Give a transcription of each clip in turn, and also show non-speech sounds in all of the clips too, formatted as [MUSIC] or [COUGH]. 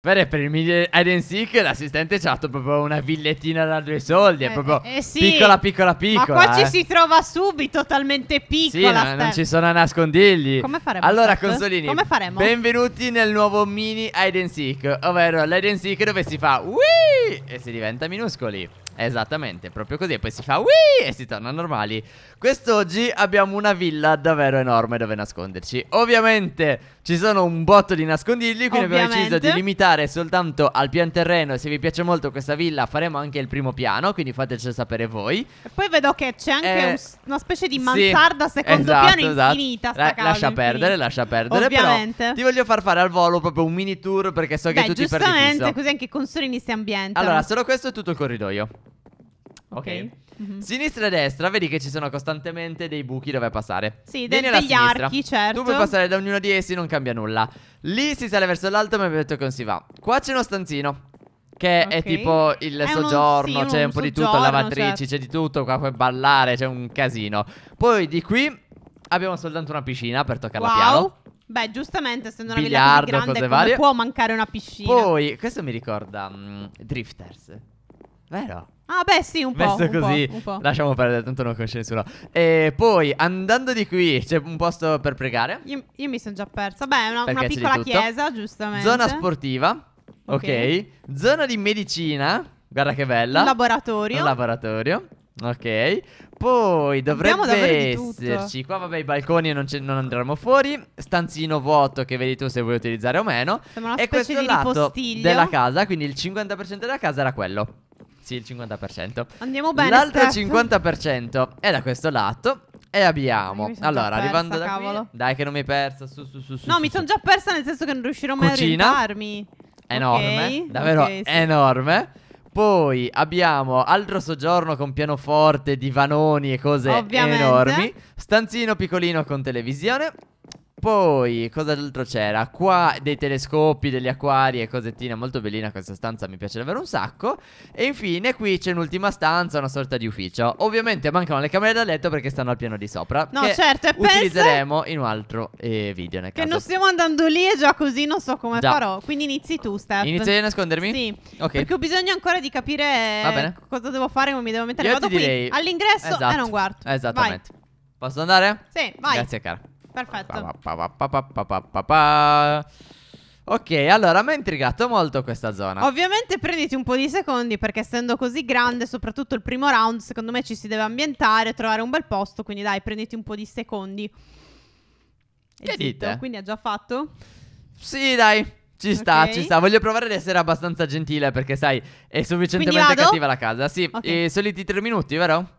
Beh, per il miglior hide and seek l'assistente ci ha c'ha proprio una villettina da due soldi, è eh, proprio eh, eh sì. piccola piccola piccola. Ma qua eh. ci si trova subito, talmente piccola. Sì, no, non ci sono nascondigli. Come faremo? Allora, Seth? Consolini, Come faremo? benvenuti nel nuovo mini hide and seek, ovvero l'hide and seek dove si fa Wii e si diventa minuscoli. Esattamente, proprio così. E poi si fa Wii e si torna normali. Quest'oggi abbiamo una villa davvero enorme dove nasconderci. Ovviamente ci sono un botto di nascondigli, quindi Ovviamente. abbiamo deciso di limitare soltanto al pian terreno. Se vi piace molto questa villa, faremo anche il primo piano, quindi fatecelo sapere voi. E poi vedo che c'è anche eh, una specie di mansarda sì, secondo esatto, piano esatto. infinita. La, casa, lascia infinita. perdere, lascia perdere. Ovviamente. Però ti voglio far fare al volo proprio un mini tour perché so Beh, che tu ti perdi. Giustamente, così anche consoli in questi ambienti. Allora, solo questo è tutto il corridoio. Ok. okay. Mm-hmm. Sinistra e destra, vedi che ci sono costantemente dei buchi dove passare. Sì, de- degli sinistra. archi, certo. Tu puoi passare da ognuno di essi, non cambia nulla. Lì si sale verso l'alto, ma mi detto che non si va. Qua c'è uno stanzino. Che okay. è tipo il è soggiorno, uno, sì, c'è un, po' di tutto, lavatrici, certo. c'è di tutto, qua puoi ballare, c'è un casino. Poi di qui abbiamo soltanto una piscina per toccare wow. piano. Beh, giustamente, essendo una Biliardo, villa così grande, cose varie. può mancare una piscina. Poi, questo mi ricorda um, Drifters. Vero? Ah, beh, sì, un po'. Messo un così, po', un po'. lasciamo perdere, tanto non conosce nessuno. E poi, andando di qui, c'è un posto per pregare. Io, io mi sono già persa. Beh, è una, una piccola chiesa, giustamente. Zona sportiva, ok. ok. Zona di medicina, guarda che bella. Un laboratorio. Un laboratorio. Ok, poi dovrebbe esserci qua, vabbè, i balconi non, non, andremo fuori. Stanzino vuoto che vedi tu se vuoi utilizzare o meno. una e specie questo di lato della casa, quindi il 50% della casa era quello. Sì, il 50%. Andiamo bene. L'altro 50% è da questo lato. E abbiamo. Allora, arrivando da cavolo. qui. Dai, che non mi hai perso. Su, su, su, No, su, mi sono già persa nel senso che non riuscirò mai Cucina. a orientarmi. Enorme, okay. davvero okay, sì. enorme. Poi abbiamo altro soggiorno con pianoforte, divanoni e cose Ovviamente. enormi. Stanzino piccolino con televisione. Poi, cosa d'altro c'era? Qua dei telescopi, degli acquari e cosettine Molto bellina questa stanza, mi piace davvero un sacco E infine qui c'è un'ultima stanza, una sorta di ufficio Ovviamente mancano le camere da letto perché stanno al piano di sopra No, certo, e utilizzeremo in un altro eh, video nel caso Che non stiamo andando lì e già così non so come già. farò Quindi inizi tu, Steph Inizio a nascondermi? Sì, Ok perché ho bisogno ancora di capire eh, cosa devo fare, come mi devo mettere Io Vado direi... qui, all'ingresso eh, esatto. e non guardo Esattamente vai. Posso andare? Sì, vai Grazie cara perfetto. Ok, allora mi ha intrigato molto questa zona. Ovviamente prenditi un po' di secondi perché essendo così grande, soprattutto il primo round, secondo me ci si deve ambientare, trovare un bel posto, quindi dai, prenditi un po' di secondi. E che zitto, dite? Quindi ha già fatto? Sì, dai. Ci sta, okay. ci sta. Voglio provare ad essere abbastanza gentile perché sai, è sufficientemente cattiva la casa. Sì, okay. i eh, soliti 3 minuti, vero?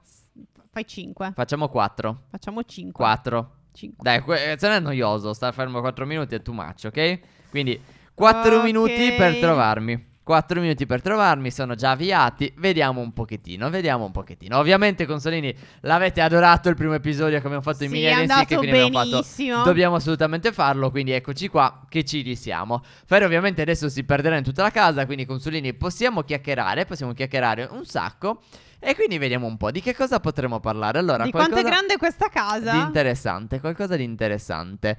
Fai 5. Facciamo 4. Facciamo 5. 4. 5. Dai, que- eh, se non è noioso, sta fermo 4 minuti è too much, ok? Quindi 4 okay. minuti per trovarmi. 4 minuti per trovarmi, sono già avviati, vediamo un pochettino, vediamo un pochettino. Ovviamente Consolini l'avete adorato il primo episodio che abbiamo fatto in sì, media Nancy, che quindi abbiamo fatto, dobbiamo assolutamente farlo, quindi eccoci qua che ci risiamo. Fer ovviamente adesso si perderà in tutta la casa, quindi Consolini possiamo chiacchierare, possiamo chiacchierare un sacco. E quindi vediamo un po' di che cosa potremo parlare. Allora, di quanto è grande questa casa? Di interessante, qualcosa di interessante.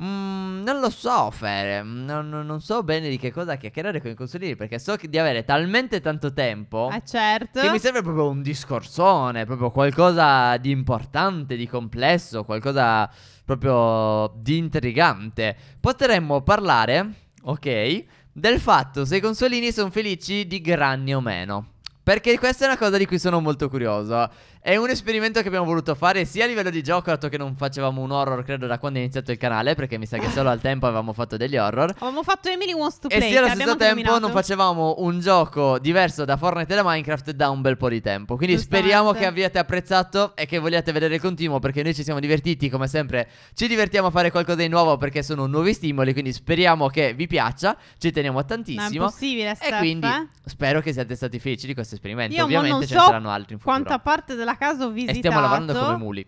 Mm, non lo so, Fere. Non, non, non, so bene di che cosa chiacchierare con i consiglieri. Perché so di avere talmente tanto tempo. Ah, certo. Che mi serve proprio un discorsone. Proprio qualcosa di importante, di complesso. Qualcosa proprio di intrigante. Potremmo parlare, ok, del fatto se i consolini sono felici di granni o meno. Perché questa è una cosa di cui sono molto curioso. È un esperimento che abbiamo voluto fare sia a livello di gioco, dato che non facevamo un horror, credo, da quando è iniziato il canale, perché mi sa che solo al tempo avevamo fatto degli horror. Avevamo fatto Emily Wants to Play. E sia allo stesso tempo nominato. non facevamo un gioco diverso da Fortnite e da Minecraft da un bel po' di tempo. Quindi speriamo che abbiate apprezzato e che vogliate vedere il continuo, perché noi ci siamo divertiti, come sempre, ci divertiamo a fare qualcosa di nuovo perché sono nuovi stimoli, quindi speriamo che vi piaccia, ci teniamo tantissimo. Ma è possibile, Steph, E quindi eh? spero che siate stati felici di questo esperimento. Io Ovviamente ce so ne saranno altri in futuro. Quanta parte della caso visitato. E stiamo lavorando come muli.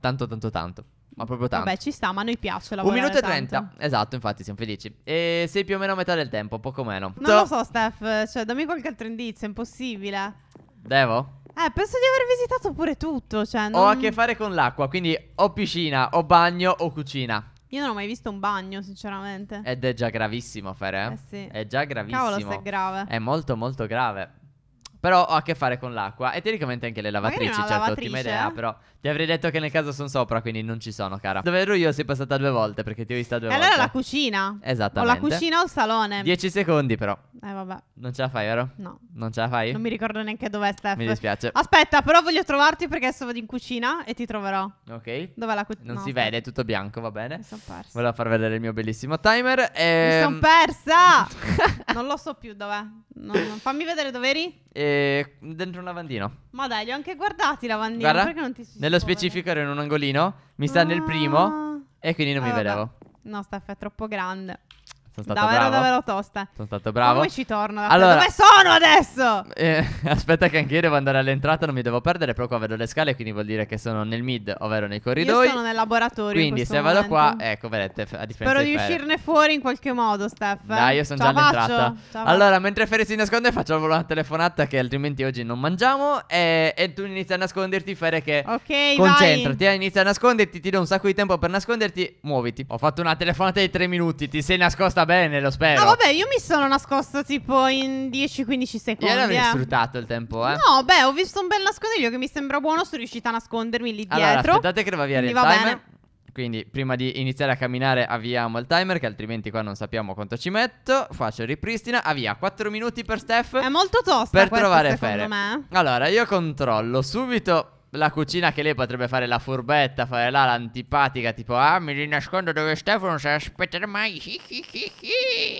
Tanto, tanto, tanto. Ma proprio tanto. Vabbè, ci sta, ma noi piace lavorare. Un minuto e trenta. Esatto, infatti, siamo felici. E sei più o meno a metà del tempo, poco meno. Non lo so, Steph. Cioè, dammi qualche altro indizio, è impossibile. Devo? Eh, penso di aver visitato pure tutto. Cioè, non... Ho a che fare con l'acqua, quindi o piscina, o bagno, o cucina. Io non ho mai visto un bagno, sinceramente. Ed è già gravissimo, Fere. Eh. eh sì. È già gravissimo. Cavolo, se è grave. È molto, molto grave. Però ho a che fare con l'acqua e teoricamente anche le lavatrici, certo, lavatrice. ottima idea, eh. però ti avrei detto che nel caso sono sopra, quindi non ci sono, cara. Dove ero io sei passata due volte perché ti ho vista due e volte. Allora la cucina. Esatto. O la cucina o il salone. Dieci secondi però. Eh vabbè. Non ce la fai, vero? No. Non ce la fai? Non mi ricordo neanche dove è Steph. Mi dispiace. Aspetta, però voglio trovarti perché adesso vado in cucina e ti troverò. Ok. Dov'è la cucina? Non no, si aspetta. vede, è tutto bianco, va bene. Mi sono persa. Volevo far vedere il mio bellissimo timer e... Mi sono ehm. persa! [LAUGHS] non lo so più dov'è. Non, non... Fammi vedere dove eri. E eh, eh, dentro un lavandino. Ma dai, li ho anche guardati i lavandini. Guarda, perché non ti si nello specifico ero in un angolino, mi sta ah. nel primo ah. e quindi non ah, mi eh, vabbè. vedevo. No, Steph è troppo grande. Sono stato davvero, bravo. davvero tosta. Sono stato bravo. Come ci torno? Allora, Dove sono adesso? [LAUGHS] Eh, aspetta, che anche io devo andare all'entrata. Non mi devo perdere. Però qua vedo le scale. Quindi vuol dire che sono nel mid, ovvero nei corridoi. Io sono nel laboratorio. Quindi, se momento. vado qua, ecco, vedete. A differenza Spero di uscirne fuori in qualche modo, Steph. Dai, io sono già all'entrata. Allora, mentre Ferri si nasconde, facciamo una telefonata. Che altrimenti oggi non mangiamo. E, e tu inizi a nasconderti, Fere. Che okay, concentrati. Vai. Eh, inizia a nasconderti. Ti do un sacco di tempo per nasconderti. Muoviti. Ho fatto una telefonata di tre minuti. Ti sei nascosta bene, lo spero. Ah, vabbè, io mi sono nascosto tipo in 10-15 secondi. Io non ho eh. sfruttato il tempo, eh. No, beh, ho visto un bel nascondiglio che mi sembra buono. Sono riuscita a nascondermi lì allora, dietro. aspettate che va via il va timer. Bene. Quindi prima di iniziare a camminare avviamo il timer che altrimenti qua non sappiamo quanto ci metto. Faccio il ripristina, avvia ah, 4 minuti per Steph. È molto tosta per trovare Fere. Me. Allora, io controllo subito la cucina che lei potrebbe fare la furbetta, fare là l'antipatica, tipo ah mi rinascondo dove Stefano non si aspetterà mai. [LAUGHS]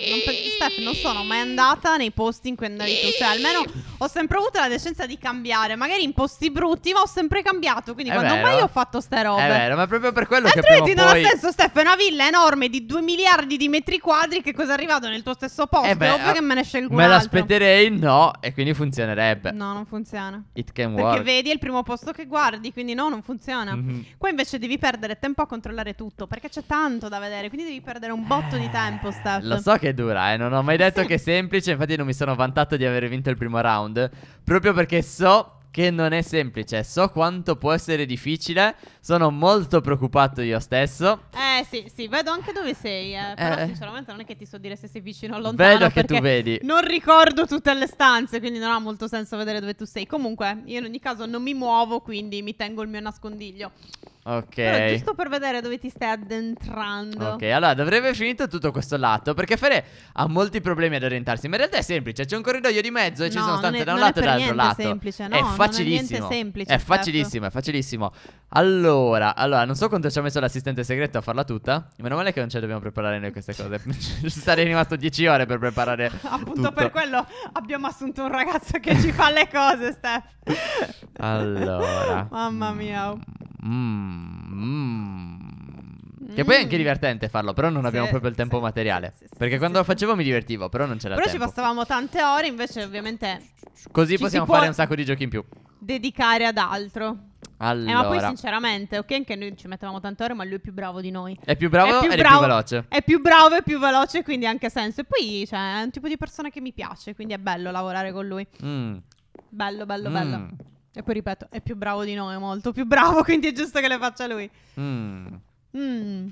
Non per... Steph, non sono mai andata nei posti in cui andavi tu, cioè almeno ho sempre avuto la decenza di cambiare, magari in posti brutti, ma ho sempre cambiato, quindi è quando vero. mai ho fatto ste robe. È vero, ma proprio per quello Altrimenti che Altrimenti non poi... ha senso Stefano, è una villa enorme di 2 miliardi di metri quadri che cosa è arrivato nel tuo stesso posto, eh beh, ovvio ah, che me ne scelgo Me l'altro. l'aspetterei no e quindi funzionerebbe. No, non funziona. It can Perché work. Perché vedi è il primo posto che che guardi, quindi no, non funziona. Mm-hmm. Qua invece devi perdere tempo a controllare tutto, perché c'è tanto da vedere, quindi devi perdere un botto di eh, tempo, Steph. Lo so che è dura, eh, non ho mai eh, detto sì. che è semplice, infatti non mi sono vantato di aver vinto il primo round, proprio perché so che non è semplice. So quanto può essere difficile. Sono molto preoccupato io stesso. Eh sì, sì, vedo anche dove sei. Eh. Però eh. sinceramente non è che ti so dire se sei vicino o lontano. Vedo che tu vedi. Non ricordo tutte le stanze, quindi non ha molto senso vedere dove tu sei. Comunque, io in ogni caso non mi muovo, quindi mi tengo il mio nascondiglio. Ok. Però giusto per vedere dove ti stai addentrando. Ok, allora dovrebbe finito tutto questo lato. Perché Fere ha molti problemi ad orientarsi. Ma in realtà è semplice: c'è un corridoio di mezzo e no, ci sono stanze è, da un lato e dall'altro lato. Semplice, no, è facilissimo. Non è semplice. È certo. facilissimo, è facilissimo. Allora, allora, non so quanto ci ha messo l'assistente segreto a farla tutta. Meno male che non ce ci dobbiamo preparare noi queste cose. [LAUGHS] ci Sarei rimasto 10 ore per preparare. [LAUGHS] Appunto tutto. per quello abbiamo assunto un ragazzo che ci fa le cose, Steph. [LAUGHS] Allora. Mamma mia. Mm, Mm. Che poi è mm. anche divertente farlo, però non abbiamo Sì, proprio il tempo sì, materiale. sì, sì, perché sì, quando sì. lo facevo mi divertivo, però non c'era Però ci passavamo tante ore, invece ovviamente Così possiamo fare un sacco di giochi in più. dedicare ad altro. Allora, Eh, ma poi sinceramente, ok anche noi ci mettevamo tante ore, ma lui è più bravo di noi. è più bravo è più ed è più veloce. È più bravo e più veloce, quindi ha anche senso. E poi cioè, è un tipo di persona che mi piace, quindi è bello lavorare con lui. Mm, Bello, bello, mm. bello. E poi ripeto, è più bravo di noi, molto più bravo, [LAUGHS] quindi è giusto che le faccia lui. Mm. Mm.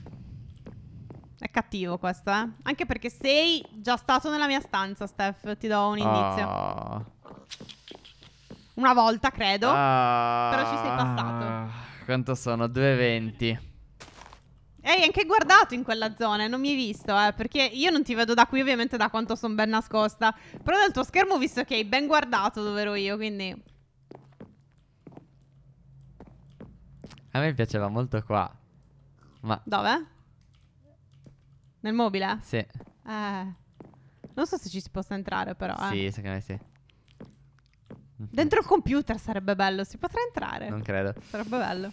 È cattivo questo, eh? Anche perché sei già stato nella mia stanza, Steph. Ti do un indizio. Ah. Una volta, credo. Ah. Però ci sei passato. Quanto sono? 2,20. Hai anche guardato in quella zona e eh, non mi hai visto, eh, perché io non ti vedo da qui ovviamente da quanto sono ben nascosta, però dal tuo schermo ho visto che hai ben guardato dove ero io, quindi... A me piaceva molto qua. Ma... Dove? Nel mobile? Sì. Eh. Non so se ci si possa entrare, però. Eh. Sì, eh. secondo me sì. Dentro il computer sarebbe bello, si potrà entrare. Non credo. Sarebbe bello.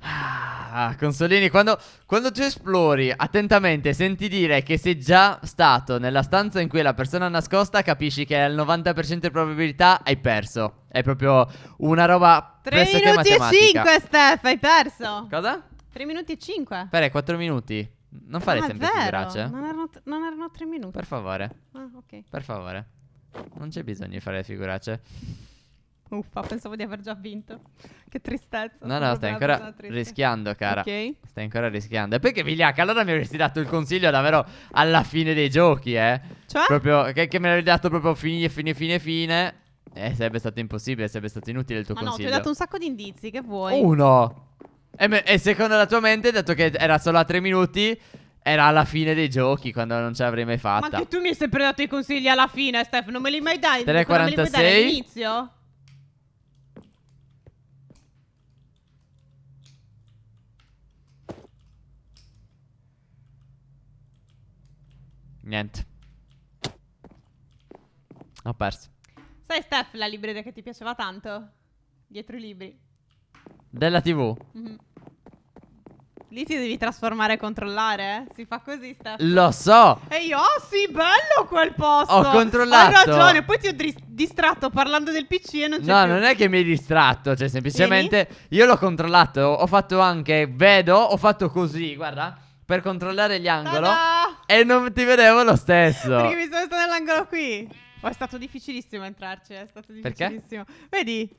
Ah, Consolini, quando, quando tu esplori attentamente senti dire che sei già stato nella stanza in cui è la persona nascosta capisci che al 90% di probabilità hai perso. È proprio una roba 3 pressoché minuti e 5 Steph, hai perso. Cosa? 3 minuti e 5. Pere, 4 minuti. Non fare non sempre figuracce. Eh. Non erano, non erano 3 minuti. Per favore. Ah, ok. Per favore. Non c'è bisogno di fare figuracce. Uffa, pensavo di aver già vinto. Che tristezza. No, no, stai ancora rischiando, cara. Ok. Stai ancora rischiando. E poi che vigliacca, allora mi avresti dato il consiglio davvero alla fine dei giochi, eh. Cioè? Proprio, che, che me l'avresti dato proprio fine, fine, fine, fine. Eh, sarebbe stato impossibile, sarebbe stato inutile il tuo Ma consiglio. Ma no, ti ho dato un sacco di indizi, che vuoi? Uno. E, me, e secondo la tua mente, dato che era solo a tre minuti... Era alla fine dei giochi quando non ce l'avrei mai fatta. Ma anche tu mi hai sempre dato i consigli alla fine, Stefano. Non me li mai dai? 3.46 all'inizio? Niente. Ho perso. Sai, Steph, la libreria che ti piaceva tanto? Dietro i libri. Della TV. Mm-hmm. Lì ti devi trasformare e controllare, eh? Si fa così, Steph. Lo so! E io, oh sì, bello quel posto! Ho controllato! Hai ragione, poi ti ho dri- distratto parlando del PC e non c'è No, più. non è che mi hai distratto, cioè semplicemente Vieni? io l'ho controllato, ho fatto anche, vedo, ho fatto così, guarda per controllare gli angoli e non ti vedevo lo stesso. Perché mi sono stato nell'angolo qui. Oh, è stato difficilissimo entrarci, è stato difficilissimo. Perché? Vedi?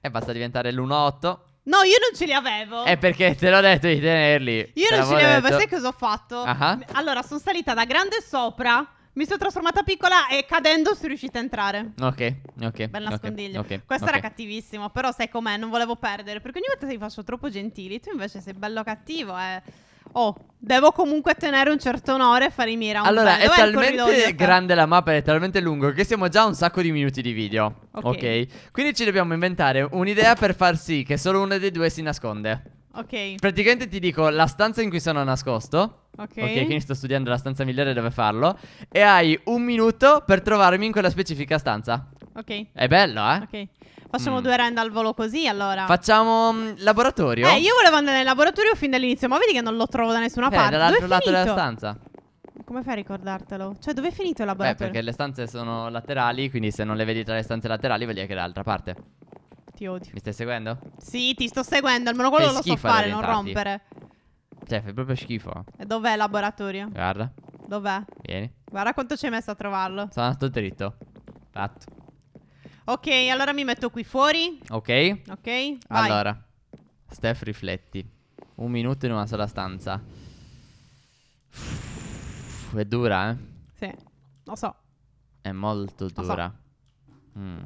E basta diventare l'1-8. No, io non ce li avevo. È perché te l'ho detto di tenerli. Io te non ce li avevo, sai cosa ho fatto? Uh-huh. Allora, sono salita da grande sopra. Mi sono trasformata piccola e cadendo sono riuscita a entrare. Ok, ok. Bel nascondiglio. Okay, okay, Questo okay. era cattivissimo, però sai com'è, non volevo perdere. Perché ogni volta ti faccio troppo gentili, tu invece sei bello cattivo, eh. Oh, devo comunque tenere un certo onore e fare i miei round. Allora, è talmente grande la mappa, è talmente lungo che siamo già a un sacco di minuti di video. Okay. ok. Quindi ci dobbiamo inventare un'idea per far sì che solo uno dei due si nasconde. Ok. Praticamente ti dico la stanza in cui sono nascosto. Ok. Ok, quindi sto studiando la stanza migliore dove farlo. E hai un minuto per trovarmi in quella specifica stanza. Ok. È bello, eh? Ok. Facciamo mm. due rand al volo così, allora. Facciamo mh, mm, laboratorio? Eh, io volevo andare nel laboratorio fin dall'inizio, ma vedi che non lo trovo da nessuna Beh, parte. dall'altro lato della stanza. Come fai a ricordartelo? Cioè, dove è finito il laboratorio? Beh, perché le stanze sono laterali, quindi se non le vedi tra le stanze laterali, vuol dire che è dall'altra parte. Ti odio. Mi stai seguendo? Sì, ti sto seguendo, almeno quello lo so fare, non rompere. Cioè, fai proprio schifo. E dov'è il laboratorio? Guarda. Dov'è? Vieni. Guarda quanto ci hai messo a trovarlo. Sono andato dritto. Fatto. Ok, allora mi metto qui fuori. Ok. Ok. Vai. Allora, Steph rifletti. Un minuto in una sola stanza. Uff, è dura, eh? Sì, lo so. È molto dura. So. Mm.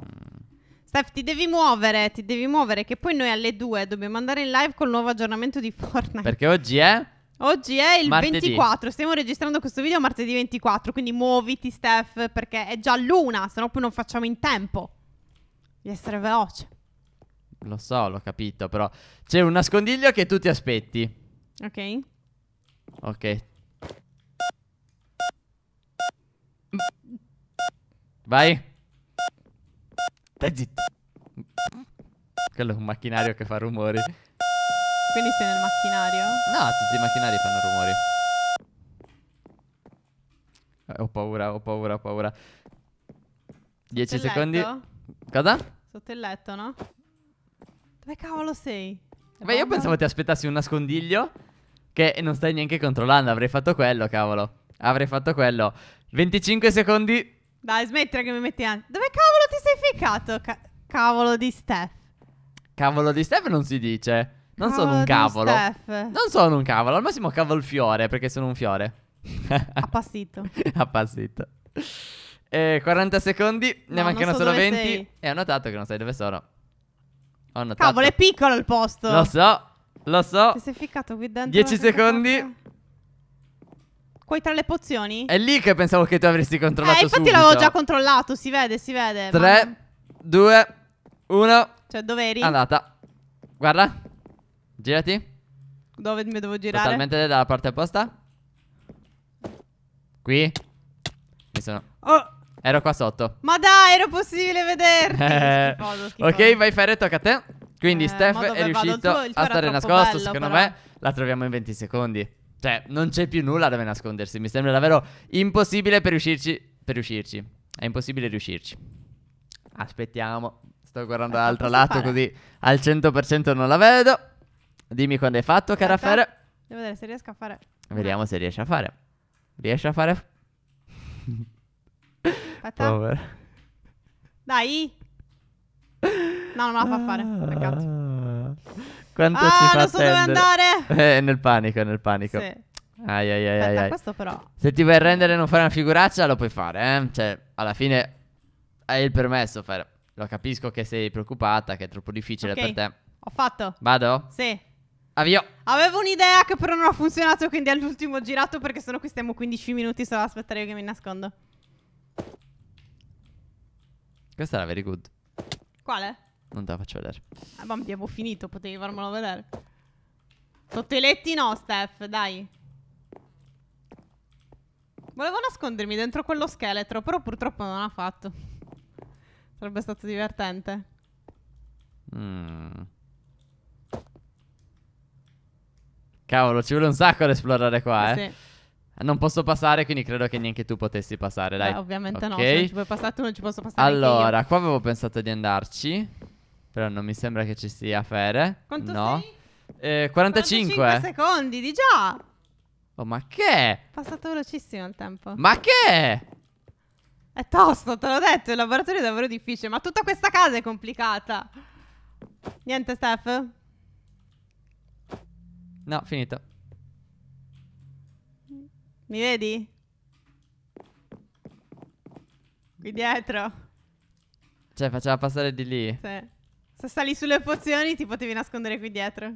Steph, ti devi muovere, ti devi muovere, che poi noi alle 2 dobbiamo andare in live col nuovo aggiornamento di Fortnite. Perché oggi è... Oggi è il martedì. 24, stiamo registrando questo video martedì 24, quindi muoviti Steph perché è già l'una, se no poi non facciamo in tempo di essere veloce. Lo so, l'ho capito, però c'è un nascondiglio che tu ti aspetti. Ok. Ok. Vai. Stai zitto. Quello è un macchinario che fa rumori. Quindi sei nel macchinario? No, tutti i macchinari fanno rumori. Eh, ho paura, ho paura, ho paura. 10 secondi. Cosa? Sotto il letto, no? Dove cavolo sei? Beh, io pensavo ti aspettassi un nascondiglio che non stai neanche controllando. Avrei fatto quello, cavolo. Avrei fatto quello. 25 secondi. Dai, smettila che mi metti anche. Dove cavolo ti sei ficcato? Ca cavolo di Steph. Cavolo di Steph non si dice. Non cavolo sono un cavolo. Non sono un cavolo. Al massimo cavolfiore perché sono un fiore. Appassito. Appassito. [LAUGHS] Eh, 40 secondi, ne no, mancano so solo 20. Sei. E eh, ho notato che non sai dove sono. Ho notato. Cavolo, è piccolo il posto. Lo so, lo so. Ti sei ficcato qui dentro. 10 secondi. Qui tra le pozioni? È lì che pensavo che tu avresti controllato. Eh, infatti l'avevo già controllato, si vede, si vede. 3, ma... 2, 1. Cioè, dove eri? Andata. Guarda. Girati. Dove mi devo girare? Totalmente dalla parte opposta. Qui. Mi sono. Oh. Ero qua sotto. Ma dai, era possibile vederti. Eh, schifoso, schifoso. Ok, vai Ferre, tocca a te. Quindi eh, Steph è riuscito tuo, a stare nascosto, bello, secondo però. me la troviamo in 20 secondi. Cioè, non c'è più nulla dove nascondersi. Mi sembra davvero impossibile per riuscirci. Per riuscirci. È impossibile riuscirci. Aspettiamo. Sto guardando dall'altro lato fare. così al 100% non la vedo. Dimmi quando hai fatto, cara Fer. Devo vedere se riesco a fare. Vediamo se riesce a fare. Riesce a fare? Aspetta. Povera. Dai. No, non me la fa fare. Ah. Peccato. Quanto ah, ci fa non so dove attendere? andare. Eh, nel panico, nel panico. Sì. Ai, ai, ai, Aspetta, ai. questo però. Se ti vuoi rendere e non fare una figuraccia, lo puoi fare, eh? Cioè, alla fine hai il permesso, Fer. Lo capisco che sei preoccupata, che è troppo difficile okay. per te. Ho fatto. Vado? Sì. Avvio. Avevo un'idea che però non ha funzionato, quindi all'ultimo girato perché sennò qui stiamo 15 minuti solo ad aspettare io che mi nascondo. Questa era very good. Quale? Non te la faccio vedere. Ah, ma abbiamo finito, potevi farmelo vedere. Sotto i letti no, Steph, dai. Volevo nascondermi dentro quello scheletro, però purtroppo non ha fatto. Sarebbe stato divertente. Mm. Cavolo, ci vuole un sacco ad esplorare qua, eh. eh. Sì. Non posso passare, quindi credo che neanche tu potessi passare, dai. Beh, ovviamente okay. no, se non ci puoi passare tu non ci posso passare Allora, qua avevo pensato di andarci, però non mi sembra che ci sia Fere. Quanto no. Eh, 45. 45 secondi, di già! Oh, ma che? È passato velocissimo il tempo. Ma che? È tosto, te l'ho detto, il laboratorio è davvero difficile, ma tutta questa casa è complicata. Niente, Steph? No, finito. Mi vedi? Qui dietro. Cioè, faceva passare di lì. Sì. Se sali sulle pozioni ti potevi nascondere qui dietro.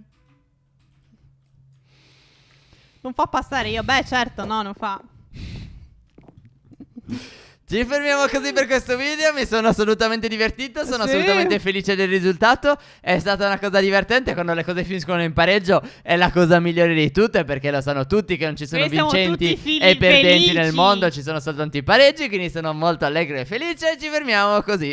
Non fa passare io. Beh, certo, no, non fa. [LAUGHS] Ci fermiamo così per questo video, mi sono assolutamente divertito, sono sì. assolutamente felice del risultato, è stata una cosa divertente, quando le cose finiscono in pareggio è la cosa migliore di tutte perché lo sanno tutti che non ci sono e vincenti e perdenti felici. nel mondo, ci sono soltanto i pareggi, quindi sono molto allegro e felice ci fermiamo così.